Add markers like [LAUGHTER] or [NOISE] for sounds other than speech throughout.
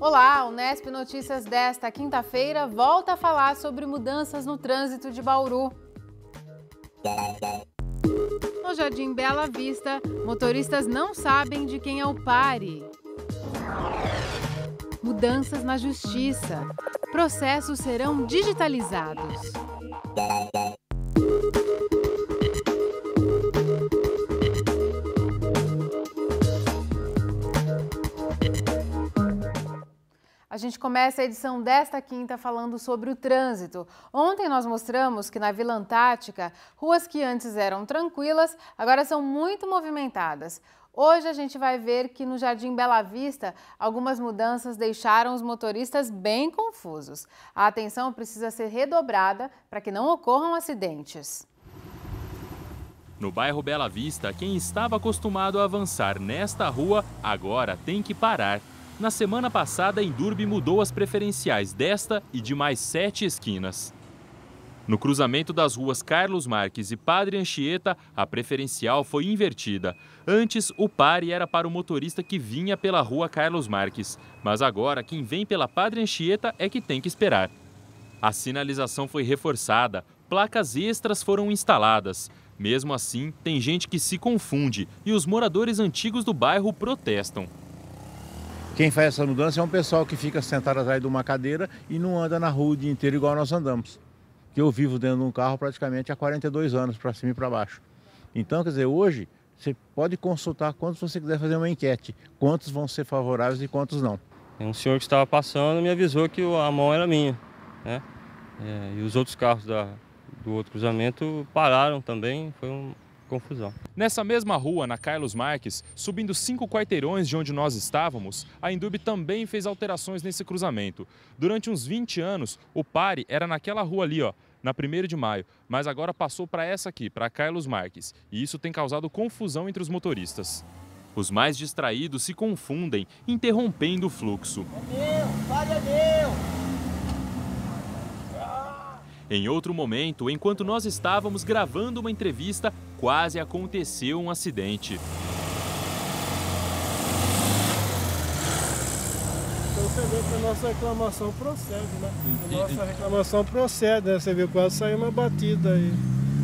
Olá, o Nesp Notícias desta quinta-feira volta a falar sobre mudanças no trânsito de Bauru. No Jardim Bela Vista, motoristas não sabem de quem é o pare. Mudanças na justiça. Processos serão digitalizados. A gente começa a edição desta quinta falando sobre o trânsito. Ontem nós mostramos que na Vila Antártica, ruas que antes eram tranquilas, agora são muito movimentadas. Hoje a gente vai ver que no Jardim Bela Vista, algumas mudanças deixaram os motoristas bem confusos. A atenção precisa ser redobrada para que não ocorram acidentes. No bairro Bela Vista, quem estava acostumado a avançar nesta rua agora tem que parar na semana passada, a Endurbe mudou as preferenciais desta e de mais sete esquinas. No cruzamento das ruas Carlos Marques e Padre Anchieta, a preferencial foi invertida. Antes, o pare era para o motorista que vinha pela rua Carlos Marques, mas agora quem vem pela Padre Anchieta é que tem que esperar. A sinalização foi reforçada, placas extras foram instaladas. Mesmo assim, tem gente que se confunde e os moradores antigos do bairro protestam. Quem faz essa mudança é um pessoal que fica sentado atrás de uma cadeira e não anda na rua o dia inteiro igual nós andamos. Que eu vivo dentro de um carro praticamente há 42 anos, para cima e para baixo. Então, quer dizer, hoje você pode consultar quantos você quiser fazer uma enquete, quantos vão ser favoráveis e quantos não. Um senhor que estava passando me avisou que a mão era minha, né? É, e os outros carros da, do outro cruzamento pararam também, foi um, confusão. Nessa mesma rua, na Carlos Marques, subindo cinco quarteirões de onde nós estávamos, a Indub também fez alterações nesse cruzamento. Durante uns 20 anos, o pare era naquela rua ali, ó, na 1 de maio, mas agora passou para essa aqui, para Carlos Marques, e isso tem causado confusão entre os motoristas. Os mais distraídos se confundem, interrompendo o fluxo. meu, pare é em outro momento, enquanto nós estávamos gravando uma entrevista, quase aconteceu um acidente. Então você vê que a nossa reclamação procede, né? A nossa reclamação procede, né? Você viu, quase saiu uma batida aí.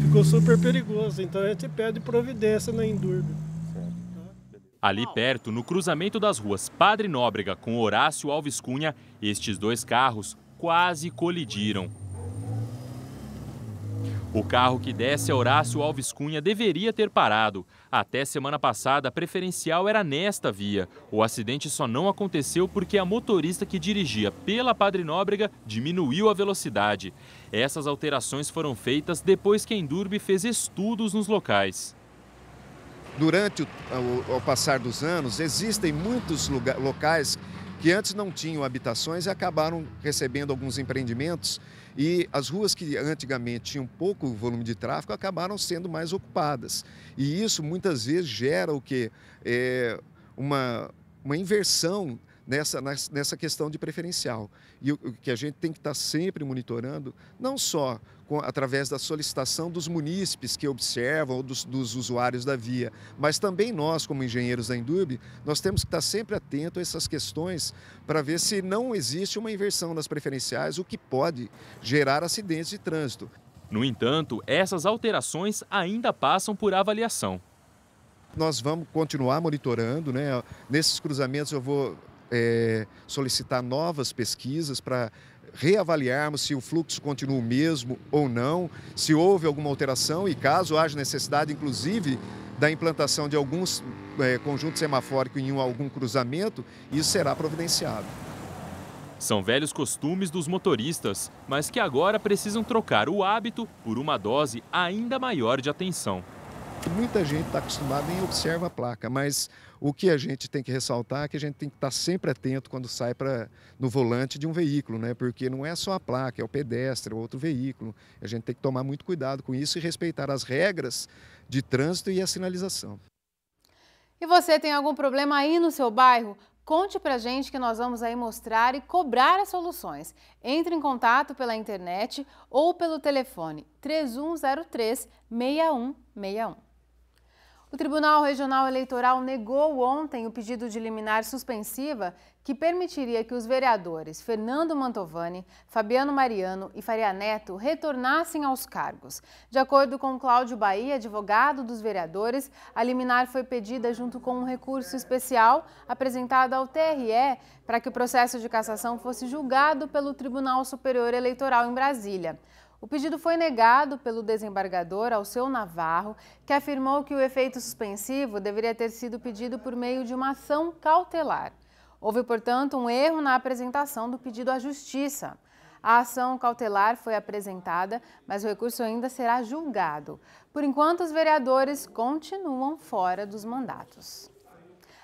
Ficou super perigoso, então a gente pede providência na Endurbe. Ali perto, no cruzamento das ruas Padre Nóbrega com Horácio Alves Cunha, estes dois carros quase colidiram. O carro que desce a Horácio Alves Cunha deveria ter parado. Até semana passada, a preferencial era nesta via. O acidente só não aconteceu porque a motorista que dirigia pela Padre Nóbrega diminuiu a velocidade. Essas alterações foram feitas depois que a Endurbe fez estudos nos locais. Durante o ao, passar dos anos, existem muitos lugar, locais que antes não tinham habitações e acabaram recebendo alguns empreendimentos e as ruas que antigamente tinham pouco volume de tráfego acabaram sendo mais ocupadas. E isso muitas vezes gera o que? É uma, uma inversão nessa, nessa questão de preferencial. E o que a gente tem que estar sempre monitorando, não só através da solicitação dos munícipes que observam ou dos, dos, usuários da via. Mas também nós, como engenheiros da Indurb, nós temos que estar sempre atento a essas questões para ver se não existe uma inversão nas preferenciais, o que pode gerar acidentes de trânsito. No entanto, essas alterações ainda passam por avaliação. Nós vamos continuar monitorando, né? Nesses cruzamentos eu vou é, solicitar novas pesquisas para reavaliarmos se o fluxo continua o mesmo ou não, se houve alguma alteração e caso haja necessidade, inclusive, da implantação de alguns é, eh, conjuntos semafóricos em um, algum cruzamento, isso será providenciado. São velhos costumes dos motoristas, mas que agora precisam trocar o hábito por uma dose ainda maior de atenção muita gente está acostumada e observa a placa, mas o que a gente tem que ressaltar é que a gente tem que estar tá sempre atento quando sai para no volante de um veículo, né? Porque não é só a placa, é o pedestre, é outro veículo. A gente tem que tomar muito cuidado com isso e respeitar as regras de trânsito e a sinalização. E você tem algum problema aí no seu bairro? Conte pra gente que nós vamos aí mostrar e cobrar as soluções. Entre em contato pela internet ou pelo telefone 3103 6161. O Tribunal Regional Eleitoral negou ontem o pedido de liminar suspensiva que permitiria que os vereadores Fernando Mantovani, Fabiano Mariano e Faria Neto retornassem aos cargos. De acordo com Cláudio Bahia, advogado dos vereadores, a liminar foi pedida junto com um recurso especial apresentado ao TRE para que o processo de cassação fosse julgado pelo Tribunal Superior Eleitoral em Brasília. O pedido foi negado pelo desembargador Alceu Navarro, que afirmou que o efeito suspensivo deveria ter sido pedido por meio de uma ação cautelar. Houve, portanto, um erro na apresentação do pedido à Justiça. A ação cautelar foi apresentada, mas o recurso ainda será julgado. Por enquanto, os vereadores continuam fora dos mandatos.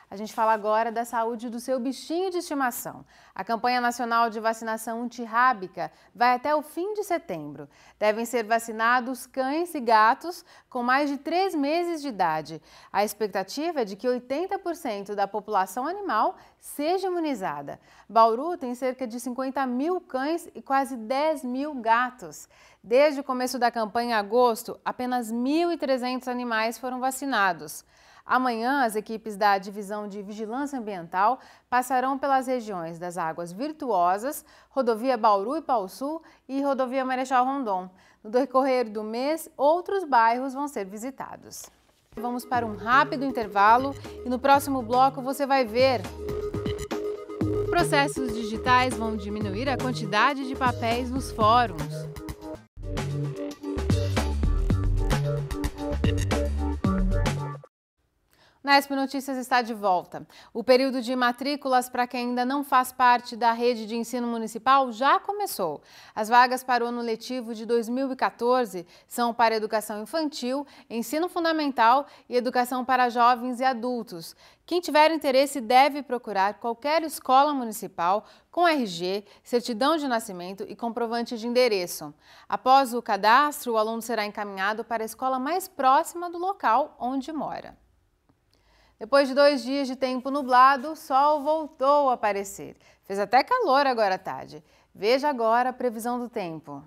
A gente fala agora da saúde do seu bichinho de estimação. A campanha nacional de vacinação antirrábica vai até o fim de setembro. Devem ser vacinados cães e gatos com mais de três meses de idade. A expectativa é de que 80% da população animal seja imunizada. Bauru tem cerca de 50 mil cães e quase 10 mil gatos. Desde o começo da campanha em agosto, apenas 1.300 animais foram vacinados. Amanhã, as equipes da Divisão de Vigilância Ambiental passarão pelas regiões das Águas Virtuosas, Rodovia Bauru e Pau Sul e Rodovia Marechal Rondon. No decorrer do mês, outros bairros vão ser visitados. Vamos para um rápido intervalo e no próximo bloco você vai ver processos digitais vão diminuir a quantidade de papéis nos fóruns. Unesp Notícias está de volta. O período de matrículas para quem ainda não faz parte da rede de ensino municipal já começou. As vagas para o ano letivo de 2014 são para educação infantil, ensino fundamental e educação para jovens e adultos. Quem tiver interesse deve procurar qualquer escola municipal com RG, certidão de nascimento e comprovante de endereço. Após o cadastro, o aluno será encaminhado para a escola mais próxima do local onde mora. Depois de dois dias de tempo nublado, o sol voltou a aparecer. Fez até calor agora à tarde. Veja agora a previsão do tempo.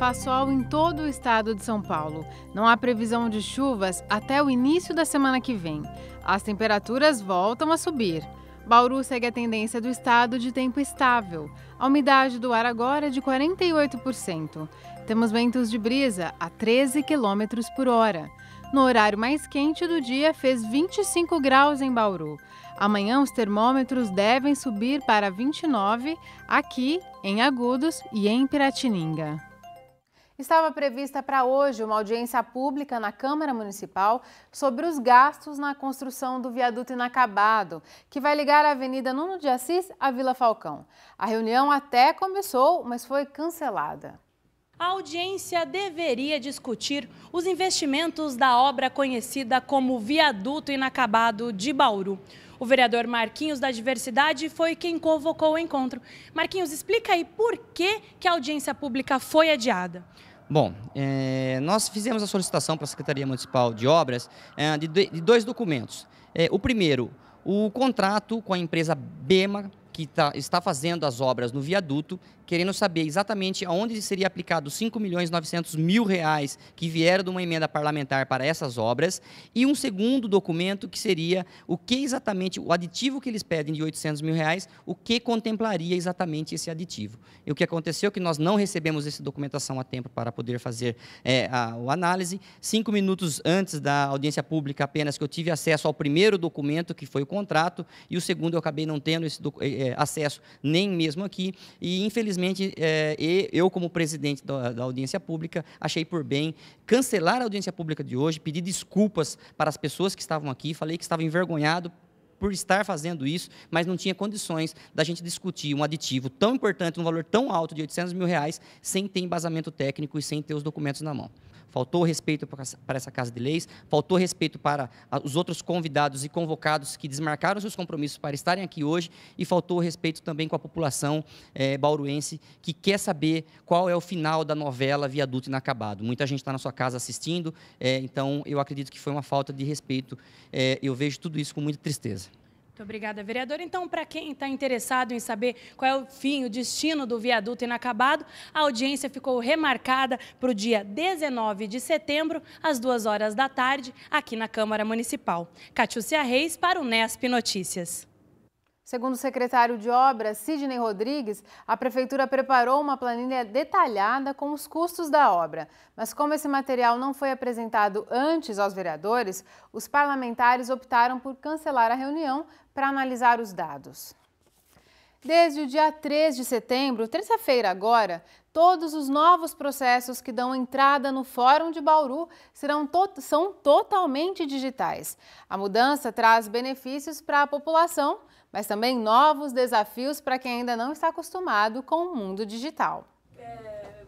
Faz sol em todo o estado de São Paulo. Não há previsão de chuvas até o início da semana que vem. As temperaturas voltam a subir. Bauru segue a tendência do estado de tempo estável. A umidade do ar agora é de 48%. Temos ventos de brisa a 13 km por hora. No horário mais quente do dia, fez 25 graus em Bauru. Amanhã, os termômetros devem subir para 29 aqui em Agudos e em Piratininga. Estava prevista para hoje uma audiência pública na Câmara Municipal sobre os gastos na construção do viaduto inacabado, que vai ligar a Avenida Nuno de Assis à Vila Falcão. A reunião até começou, mas foi cancelada a audiência deveria discutir os investimentos da obra conhecida como Viaduto Inacabado de Bauru. O vereador Marquinhos da Diversidade foi quem convocou o encontro. Marquinhos, explica aí por que, que a audiência pública foi adiada. Bom, é, nós fizemos a solicitação para a Secretaria Municipal de Obras é, de, de, dois documentos. É, o primeiro, o contrato com a empresa BEMA, que tá, está fazendo as obras no viaduto, querendo saber exatamente aonde seria aplicado 5 milhões 900 mil reais que vieram de uma emenda parlamentar para essas obras, e um segundo documento que seria o que exatamente, o aditivo que eles pedem de 800 mil reais, o que contemplaria exatamente esse aditivo. E o que aconteceu é que nós não recebemos essa documentação a tempo para poder fazer é, a, a análise. Cinco minutos antes da audiência pública apenas que eu tive acesso ao primeiro documento, que foi o contrato, e o segundo eu acabei não tendo esse é, é, acesso nem mesmo aqui, e infelizmente Infelizmente, é, eu, como presidente da, da, audiência pública, achei por bem cancelar a audiência pública de hoje, pedir desculpas para as pessoas que estavam aqui, falei que estava envergonhado por estar fazendo isso, mas não tinha condições da gente discutir um aditivo tão importante, um valor tão alto de 800 mil reais, sem ter embasamento técnico e sem ter os documentos na mão faltou respeito para essa Casa de Leis, faltou respeito para os outros convidados e convocados que desmarcaram seus compromissos para estarem aqui hoje e faltou respeito também com a população é, bauruense que quer saber qual é o final da novela Viaduto Inacabado. Muita gente está na sua casa assistindo, é, então eu acredito que foi uma falta de respeito. É, eu vejo tudo isso com muita tristeza. Muito obrigada, vereadora. Então, para quem está interessado em saber qual é o fim, o destino do viaduto inacabado, a audiência ficou remarcada para o dia 19 de setembro, às 2 horas da tarde, aqui na Câmara Municipal. Catiúcia Reis para o Nesp Notícias. Segundo o secretário de Obras, Sidney Rodrigues, a Prefeitura preparou uma planilha detalhada com os custos da obra. Mas como esse material não foi apresentado antes aos vereadores, os parlamentares optaram por cancelar a reunião para analisar os dados. Desde o dia 3 de setembro, terça-feira agora, todos os novos processos que dão entrada no Fórum de Bauru serão to são totalmente digitais. A mudança traz benefícios para a população, mas também novos desafios para quem ainda não está acostumado com o mundo digital. É,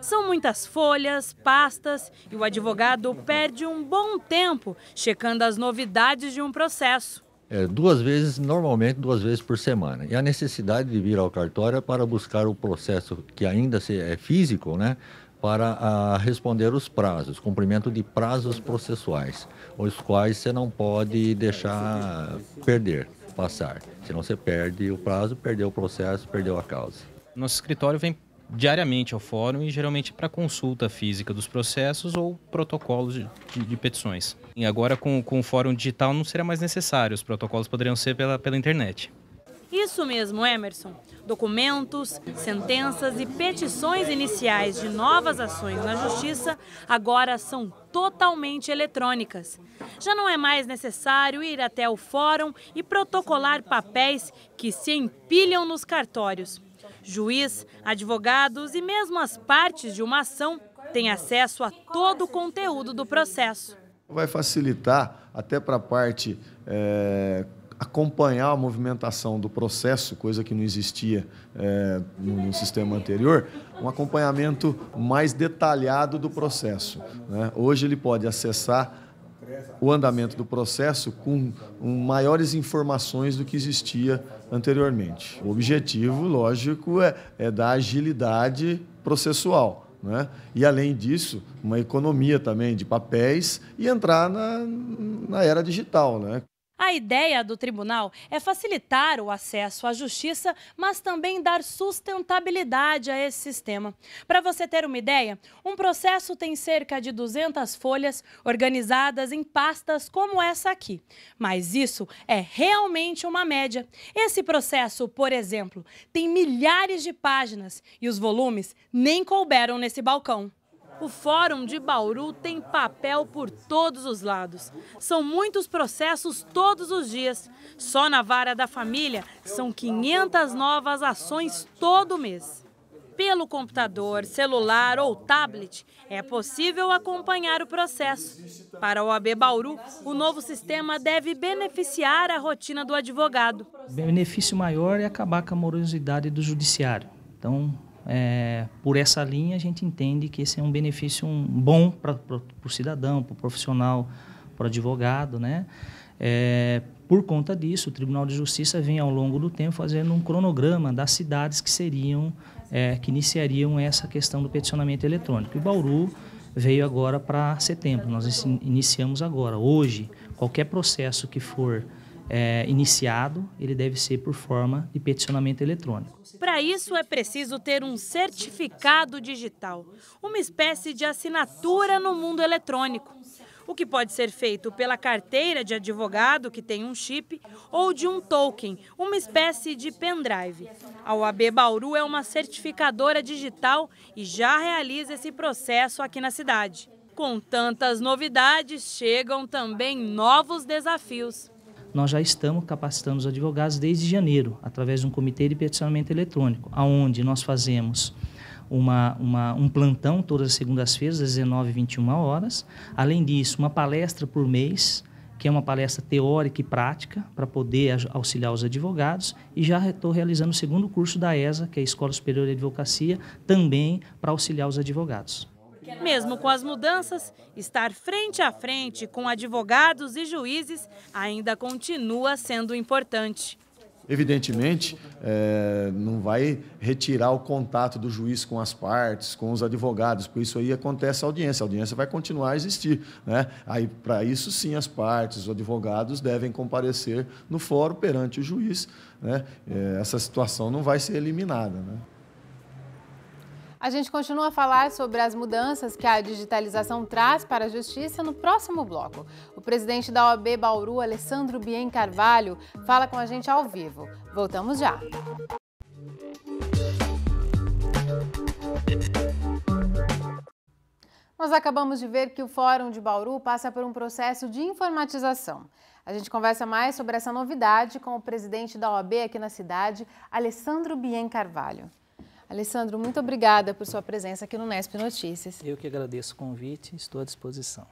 são muitas folhas, pastas e o advogado perde um bom tempo checando as novidades de um processo é, duas vezes, normalmente duas vezes por semana. E a necessidade de vir ao cartório é para buscar o processo que ainda se, é físico, né? Para a, ah, responder os prazos, cumprimento de prazos processuais, os quais você não pode deixar perder, passar. Senão você perde o prazo, perdeu o processo, perdeu a causa. Nosso escritório vem diariamente ao fórum e geralmente para consulta física dos processos ou protocolos de, de, de, petições. E agora com, com o fórum digital não será mais necessário, os protocolos poderiam ser pela, pela internet. Isso mesmo, Emerson. Documentos, sentenças e petições iniciais de novas ações na Justiça agora são totalmente eletrônicas. Já não é mais necessário ir até o fórum e protocolar papéis que se empilham nos cartórios. Juiz, advogados e mesmo as partes de uma ação têm acesso a todo o conteúdo do processo. Vai facilitar até para a parte é, acompanhar a movimentação do processo, coisa que não existia é, no, sistema anterior, um acompanhamento mais detalhado do processo. Né? Hoje ele pode acessar o andamento do processo com maiores informações do que existia anteriormente. O objetivo, lógico, é, é dar agilidade processual. Né? E, além disso, uma economia também de papéis e entrar na, na era digital. Né? A ideia do tribunal é facilitar o acesso à justiça, mas também dar sustentabilidade a esse sistema. Para você ter uma ideia, um processo tem cerca de 200 folhas organizadas em pastas como essa aqui. Mas isso é realmente uma média. Esse processo, por exemplo, tem milhares de páginas e os volumes nem couberam nesse balcão o Fórum de Bauru tem papel por todos os lados. São muitos processos todos os dias. Só na vara da família são 500 novas ações todo mês. Pelo computador, celular ou tablet, é possível acompanhar o processo. Para o AB Bauru, o novo sistema deve beneficiar a rotina do advogado. O benefício maior é acabar com a morosidade do judiciário. Então, é, por essa linha, a gente entende que esse é um benefício um, bom para o pro, pro cidadão, para o profissional, para o advogado. Né? É, por conta disso, o Tribunal de Justiça vem ao longo do tempo fazendo um cronograma das cidades que seriam, é, que iniciariam essa questão do peticionamento eletrônico. E Bauru veio agora para setembro, nós iniciamos agora. Hoje, qualquer processo que for é, iniciado, ele deve ser por forma de peticionamento eletrônico. Para isso é preciso ter um certificado digital, uma espécie de assinatura no mundo eletrônico. O que pode ser feito pela carteira de advogado, que tem um chip, ou de um token, uma espécie de pendrive. A OAB Bauru é uma certificadora digital e já realiza esse processo aqui na cidade. Com tantas novidades, chegam também novos desafios nós já estamos capacitando os advogados desde janeiro, através de um comitê de peticionamento eletrônico, aonde nós fazemos uma, uma, um plantão todas as segundas-feiras, às 19 e 21 horas. Além disso, uma palestra por mês, que é uma palestra teórica e prática, para poder auxiliar os advogados. E já estou realizando o segundo curso da ESA, que é a Escola Superior de Advocacia, também para auxiliar os advogados. Mesmo com as mudanças, estar frente a frente com advogados e juízes ainda continua sendo importante. Evidentemente, é, não vai retirar o contato do juiz com as partes, com os advogados, por isso aí acontece a audiência. A audiência vai continuar a existir. Né? Aí, para isso sim, as partes, os advogados devem comparecer no fórum perante o juiz. Né? É, essa situação não vai ser eliminada. Né? A gente continua a falar sobre as mudanças que a digitalização traz para a justiça no próximo bloco. O presidente da OAB Bauru, Alessandro Bien Carvalho, fala com a gente ao vivo. Voltamos já. Nós acabamos de ver que o Fórum de Bauru passa por um processo de informatização. A gente conversa mais sobre essa novidade com o presidente da OAB aqui na cidade, Alessandro Bien Carvalho. Alessandro, muito obrigada por sua presença aqui no Nesp Notícias. Eu que agradeço o convite, estou à disposição.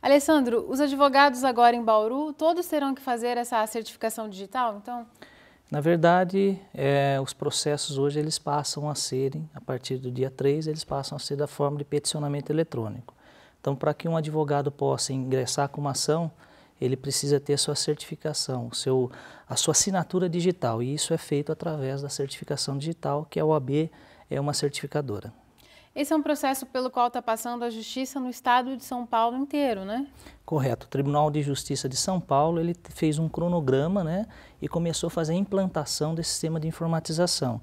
Alessandro, os advogados agora em Bauru, todos terão que fazer essa certificação digital, então? Na verdade, é, os processos hoje eles passam a serem, a partir do dia 3, eles passam a ser da forma de peticionamento eletrônico. Então, para que um advogado possa ingressar com uma ação, ele precisa ter a sua certificação, seu, a sua assinatura digital, e isso é feito através da certificação digital, que a OAB é uma certificadora. Esse é um processo pelo qual está passando a justiça no estado de São Paulo inteiro, né? Correto. O Tribunal de Justiça de São Paulo ele fez um cronograma né, e começou a fazer a implantação desse sistema de informatização.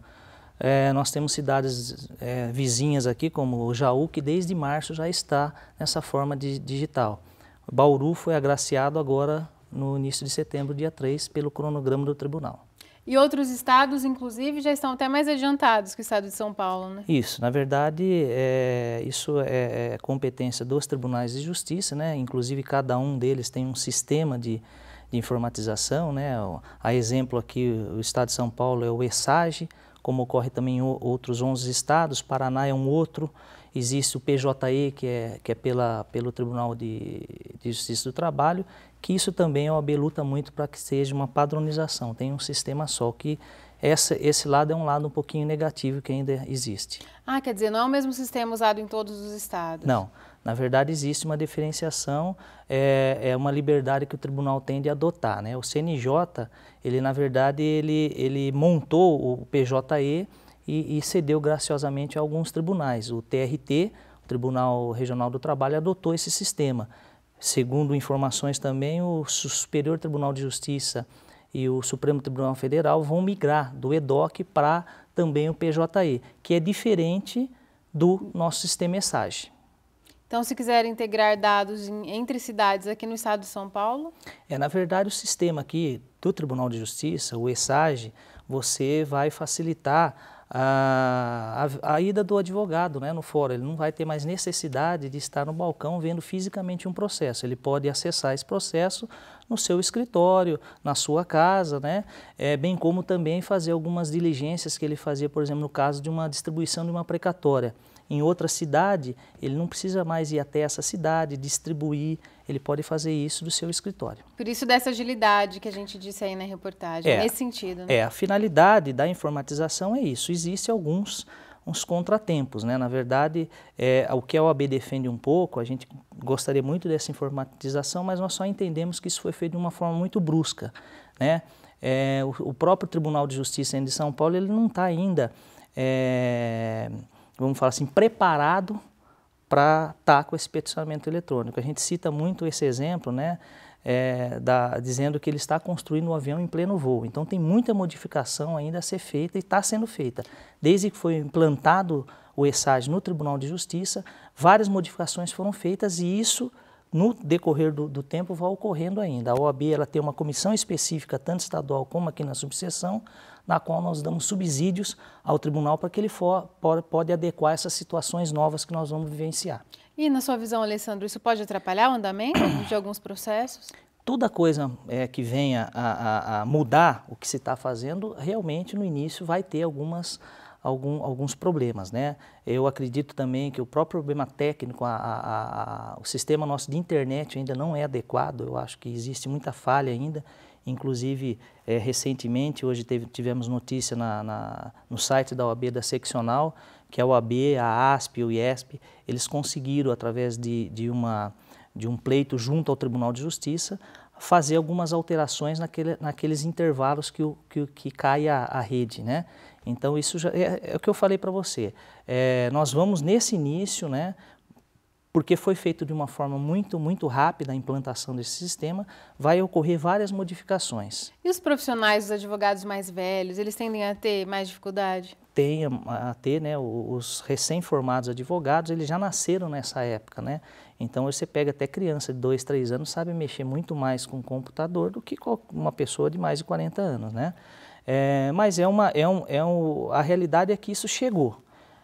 É, nós temos cidades é, vizinhas aqui, como o Jaú, que desde março já está nessa forma de, digital. Bauru foi agraciado agora no início de setembro, dia 3, pelo cronograma do tribunal. E outros estados, inclusive, já estão até mais adiantados que o estado de São Paulo, né? Isso, na verdade, é, isso é, é, competência dos tribunais de justiça, né? Inclusive, cada um deles tem um sistema de, de informatização, né? A exemplo aqui, o estado de São Paulo é o ESAGE, como ocorre também em outros 11 estados, Paraná é um outro, Existe o PJE, que é, que é pela, pelo Tribunal de, de Justiça do Trabalho, que isso também é a OAB luta muito para que seja uma padronização, tem um sistema só que essa, esse lado é um lado um pouquinho negativo que ainda existe. Ah, quer dizer, não é o mesmo sistema usado em todos os estados? Não. Na verdade, existe uma diferenciação, é, é uma liberdade que o tribunal tem de adotar. Né? O CNJ, ele na verdade, ele, ele montou o PJE e, e cedeu graciosamente a alguns tribunais. O TRT, o Tribunal Regional do Trabalho, adotou esse sistema. Segundo informações também, o Superior Tribunal de Justiça e o Supremo Tribunal Federal vão migrar do EDOC para também o PJE, que é diferente do nosso sistema ESAGE. Então, se quiser integrar dados em, entre cidades aqui no estado de São Paulo? É, na verdade, o sistema aqui do Tribunal de Justiça, o ESAGE, você vai facilitar a, a, a, ida do advogado né, no fórum. Ele não vai ter mais necessidade de estar no balcão vendo fisicamente um processo. Ele pode acessar esse processo no seu escritório, na sua casa, né? é, bem como também fazer algumas diligências que ele fazia, por exemplo, no caso de uma distribuição de uma precatória em outra cidade, ele não precisa mais ir até essa cidade, distribuir, ele pode fazer isso do seu escritório. Por isso dessa agilidade que a gente disse aí na reportagem, é, nesse sentido. Né? É, a finalidade da informatização é isso. Existem alguns uns contratempos, né? Na verdade, é, o que a OAB defende um pouco, a gente gostaria muito dessa informatização, mas nós só entendemos que isso foi feito de uma forma muito brusca, né? É, o, o, próprio Tribunal de Justiça de São Paulo ele não está ainda é, vamos falar assim, preparado para estar tá com esse peticionamento eletrônico. A gente cita muito esse exemplo, né, é, da, dizendo que ele está construindo um avião em pleno voo. Então tem muita modificação ainda a ser feita e está sendo feita. Desde que foi implantado o ESAG no Tribunal de Justiça, várias modificações foram feitas e isso no decorrer do, do, tempo vai ocorrendo ainda. A OAB ela tem uma comissão específica, tanto estadual como aqui na subseção, na qual nós damos subsídios ao tribunal para que ele for, pode adequar essas situações novas que nós vamos vivenciar. E na sua visão, Alessandro, isso pode atrapalhar o andamento [COUGHS] de alguns processos? Toda coisa é, que venha a, a, a mudar o que se está fazendo, realmente no início vai ter algumas Algum, alguns problemas. Né? Eu acredito também que o próprio problema técnico, a, a, a, o sistema nosso de internet ainda não é adequado, eu acho que existe muita falha ainda. Inclusive, é, recentemente, hoje teve, tivemos notícia na, na, no site da OAB da seccional, que a OAB, a ASP, o IESP, eles conseguiram, através de, de, uma, de um pleito junto ao Tribunal de Justiça, fazer algumas alterações naquele, naqueles intervalos que, o, que, que cai a, a rede, né? Então, isso já é, é o que eu falei para você. É, nós vamos, nesse início, né, porque foi feito de uma forma muito, muito rápida a implantação desse sistema, vai ocorrer várias modificações. E os profissionais, os advogados mais velhos, eles tendem a ter mais dificuldade? Tem a ter, né, os recém-formados advogados, eles já nasceram nessa época, né? Então você pega até criança de 2, 3 anos, sabe mexer muito mais com computador do que uma pessoa de mais de 40 anos, né? É, mas é uma, é um, é um, a realidade é que isso chegou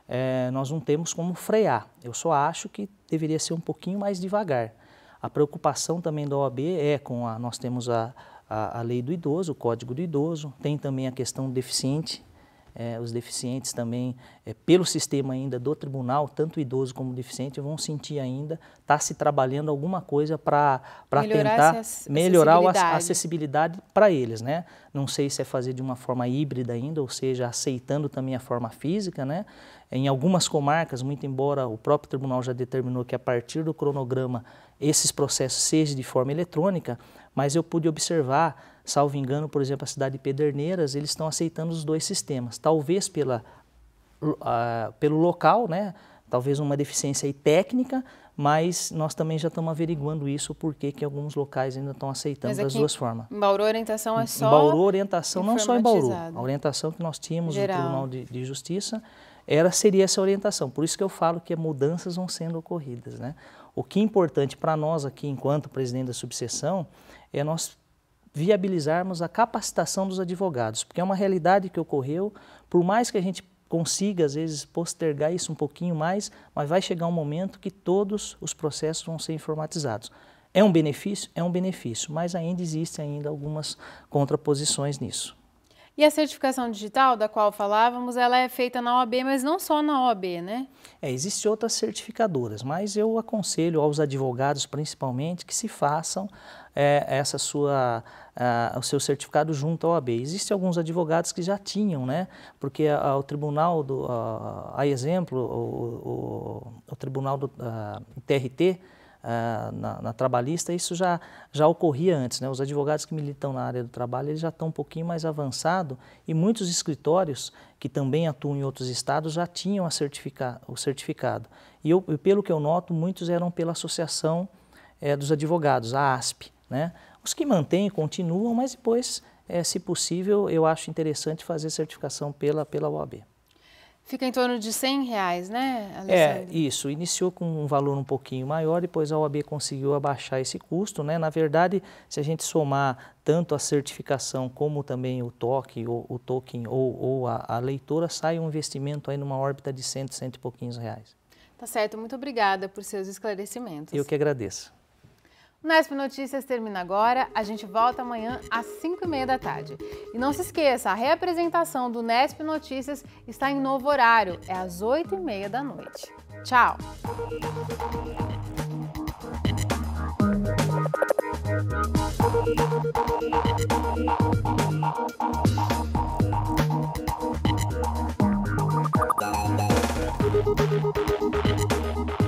é, nós não temos como frear. Eu só acho que deveria ser um pouquinho mais devagar. A preocupação também da OAB é com a. Nós temos a, a, a lei do idoso, o código do idoso, tem também a questão do deficiente é, os deficientes também, é, pelo sistema ainda do tribunal, tanto idoso como deficiente, vão sentir ainda, está se trabalhando alguma coisa para tentar melhorar a acessibilidade para eles, né? Não sei se é fazer de uma forma híbrida ainda, ou seja, aceitando também a forma física, né? Em algumas comarcas, muito embora o próprio tribunal já determinou que a partir do cronograma esses processos sejam de forma eletrônica, mas eu pude observar Salvo engano, por exemplo, a cidade de Pederneiras, eles estão aceitando os dois sistemas, talvez pela, uh, pelo local, né? talvez uma deficiência técnica, mas nós também já estamos averiguando isso, porque que alguns locais ainda estão aceitando das duas formas. Em Bauru, orientação é só. Em Bauru, orientação não só em Bauru. A orientação que nós tínhamos Geral. no Tribunal de, de, Justiça era, seria essa orientação. Por isso que eu falo que mudanças vão sendo ocorridas. Né? O que é importante para nós aqui, enquanto presidente da subseção, é nós viabilizarmos a capacitação dos advogados, porque é uma realidade que ocorreu, por mais que a gente consiga, às vezes, postergar isso um pouquinho mais, mas vai chegar um momento que todos os processos vão ser informatizados. É um benefício? É um benefício, mas ainda existem ainda algumas contraposições nisso. E a certificação digital, da qual falávamos, ela é feita na OAB, mas não só na OAB, né? É, existem outras certificadoras, mas eu aconselho aos advogados, principalmente, que se façam é, essa sua uh, o seu certificado junto à OAB. Existem alguns advogados que já tinham, né? Porque a, o tribunal, do, a, a exemplo, o, o, o, tribunal do TRT, Uh, na, na, trabalhista, isso já, já ocorria antes. Né? Os advogados que militam na área do trabalho eles já estão um pouquinho mais avançado e muitos escritórios que também atuam em outros estados já tinham certifica, o certificado. E eu, pelo que eu noto, muitos eram pela Associação é, dos Advogados, a ASP. Né? Os que mantêm continuam, mas depois, é, se possível, eu acho interessante fazer certificação pela, pela OAB. Fica em torno de 100 reais, né, Alessandra? É, isso. Iniciou com um valor um pouquinho maior, depois a OAB conseguiu abaixar esse custo, né? Na verdade, se a gente somar tanto a certificação como também o toque, ou, o token ou, ou a, a, sai um investimento aí numa órbita de 100, 100 e pouquinhos reais. Tá certo. Muito obrigada por seus esclarecimentos. Eu que agradeço. Nesp Notícias termina agora, a gente volta amanhã às 5h30 da tarde. E não se esqueça, a reapresentação do Nesp Notícias está em novo horário, é às 8h30 da noite. Tchau! Thank you.